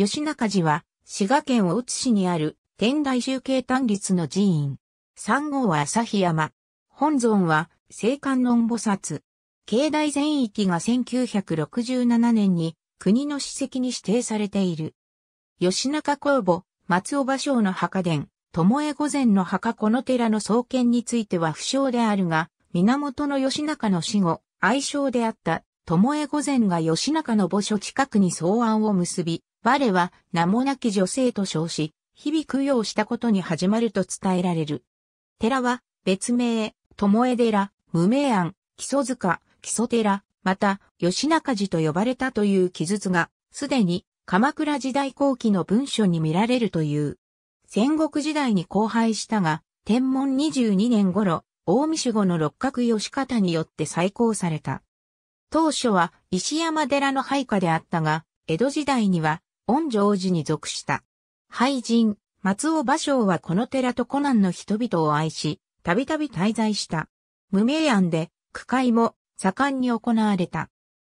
吉中寺は、滋賀県大津市にある、天台宗慶単立の寺院。三号は日山。本尊は、聖観音菩薩。境内全域が1967年に、国の史跡に指定されている。吉中公母、松尾芭蕉の墓殿、巴江御前の墓この寺の創建については不詳であるが、源の吉中の死後、愛称であった、巴御前が吉中の墓所近くに草案を結び、我は名もなき女性と称し、日々供養したことに始まると伝えられる。寺は、別名、巴寺、無名庵、木曽塚、木曽寺、また、吉中寺と呼ばれたという記述が、すでに、鎌倉時代後期の文書に見られるという。戦国時代に荒廃したが、天文22年頃、大見守護の六角義方によって再興された。当初は石山寺の配下であったが、江戸時代には恩城寺に属した。廃人、松尾芭蕉はこの寺とコナンの人々を愛し、たびたび滞在した。無名案で、区会も盛んに行われた。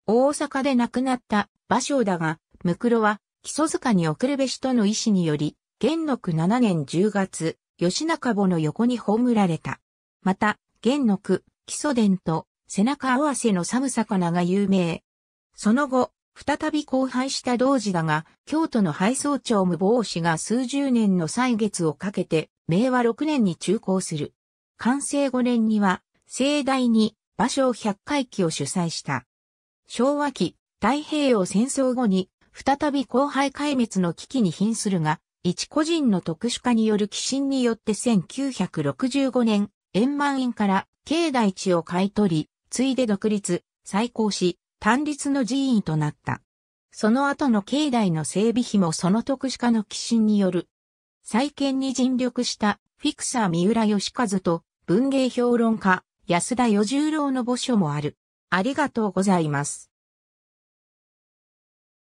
大阪で亡くなった芭蕉だが、ムクロは木曽塚に送るべしとの意思により、元禄7年10月、吉中母の横に葬られた。また、元禄、木曽伝と背中合わせの寒さかなが有名。その後、再び荒廃した同時だが、京都の配送庁無謀氏が数十年の歳月をかけて、明和6年に中興する。完成5年には、盛大に、芭蕉百回忌を主催した。昭和期、太平洋戦争後に、再び荒廃壊滅の危機に瀕するが、一個人の特殊化による寄進によって1965年、円満院から境内地を買い取り、ついで独立、再興し、単立の寺院となった。その後の境内の整備費もその特殊化の寄進による。再建に尽力したフィクサー三浦義和と文芸評論家安田与十郎の墓所もある。ありがとうございます。